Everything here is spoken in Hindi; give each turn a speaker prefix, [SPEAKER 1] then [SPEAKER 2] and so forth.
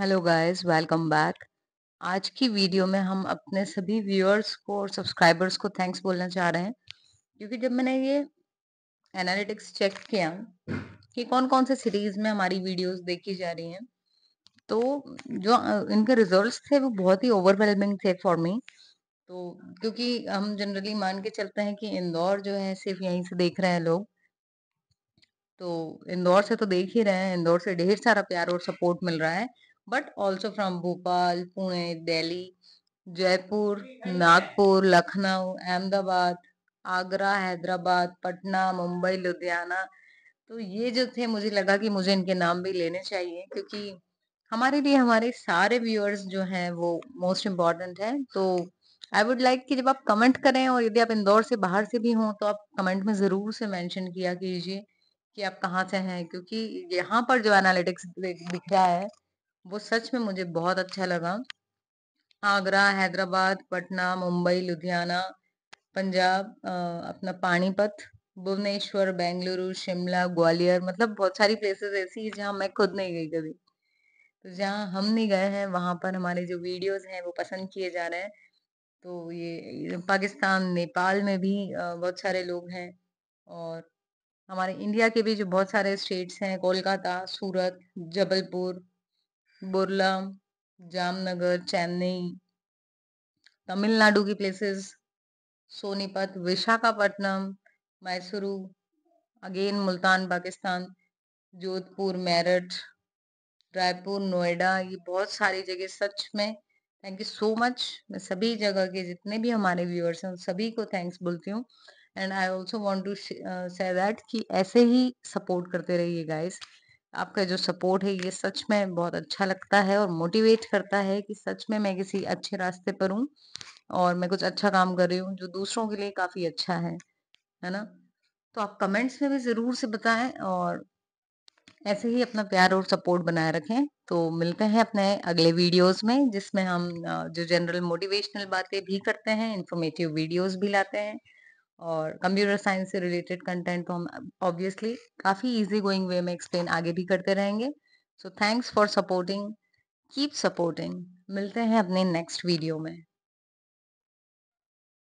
[SPEAKER 1] हेलो गाइस वेलकम बैक आज की वीडियो में हम अपने सभी व्यूअर्स को और सब्सक्राइबर्स को थैंक्स बोलना चाह रहे हैं क्योंकि जब मैंने ये एनालिटिक्स चेक किया कि कौन कौन से सीरीज में हमारी वीडियोस देखी जा रही हैं तो जो इनके रिजल्ट्स थे वो बहुत ही ओवरवेलमिंग थे फॉर मी तो क्योंकि हम जनरली मान के चलते हैं कि इंदौर जो है सिर्फ यहीं से देख रहे हैं लोग तो इंदौर से तो देख ही रहे हैं इंदौर से ढेर सारा प्यार और सपोर्ट मिल रहा है but also from Bhopal Pune Delhi Jaipur Nagpur Lucknow Ahmedabad Agra Hyderabad Patna Mumbai Ludhiana तो ये जो थे मुझे लगा कि मुझे इनके नाम भी लेने चाहिए क्योंकि हमारे लिए हमारे सारे व्यूअर्स जो हैं वो मोस्ट इम्पॉर्टेंट है तो आई वुड लाइक कि जब आप कमेंट करें और यदि आप इंदौर से बाहर से भी हों तो आप कमेंट में ज़रूर से मेंशन किया कीजिए कि आप कहाँ से हैं क्योंकि यहाँ पर जो एनालिटिक्स दिख रहा है वो सच में मुझे बहुत अच्छा लगा आगरा हैदराबाद पटना मुंबई लुधियाना पंजाब अपना पानीपत भुवनेश्वर बेंगलुरु शिमला ग्वालियर मतलब बहुत सारी प्लेसेस ऐसी है जहाँ मैं खुद नहीं गई कभी तो जहाँ हम नहीं गए हैं वहाँ पर हमारे जो वीडियोस हैं वो पसंद किए जा रहे हैं तो ये पाकिस्तान नेपाल में भी बहुत सारे लोग हैं और हमारे इंडिया के भी जो बहुत सारे स्टेट्स हैं कोलकाता सूरत जबलपुर बुरला जामनगर चेन्नई तमिलनाडु की प्लेसेस सोनीपत विशाखापट्टनम मैसूरू अगेन मुल्तान पाकिस्तान जोधपुर मेरठ रायपुर नोएडा ये बहुत सारी जगह सच में थैंक यू सो मच मैं सभी जगह के जितने भी हमारे व्यूअर्स हैं सभी को थैंक्स बोलती हूँ and I also want to say that कि ऐसे ही सपोर्ट करते रहिए गाइस आपका जो सपोर्ट है ये सच में बहुत अच्छा लगता है और मोटिवेट करता है कि सच में मैं किसी अच्छे रास्ते पर हूँ और मैं कुछ अच्छा काम कर रही हूँ जो दूसरों के लिए काफी अच्छा है है ना तो आप कमेंट्स में भी जरूर से बताएं और ऐसे ही अपना प्यार और सपोर्ट बनाए रखें तो मिलते हैं अपने अगले वीडियोस में जिसमें हम जो जनरल मोटिवेशनल बातें भी करते हैं इंफॉर्मेटिव वीडियोस भी लाते हैं और कंप्यूटर साइंस से रिलेटेड कंटेंट तो हम ऑब्वियसली काफ़ी इजी गोइंग वे में एक्सप्लेन आगे भी करते रहेंगे so thanks for supporting keep supporting मिलते हैं अपने नेक्स्ट वीडियो में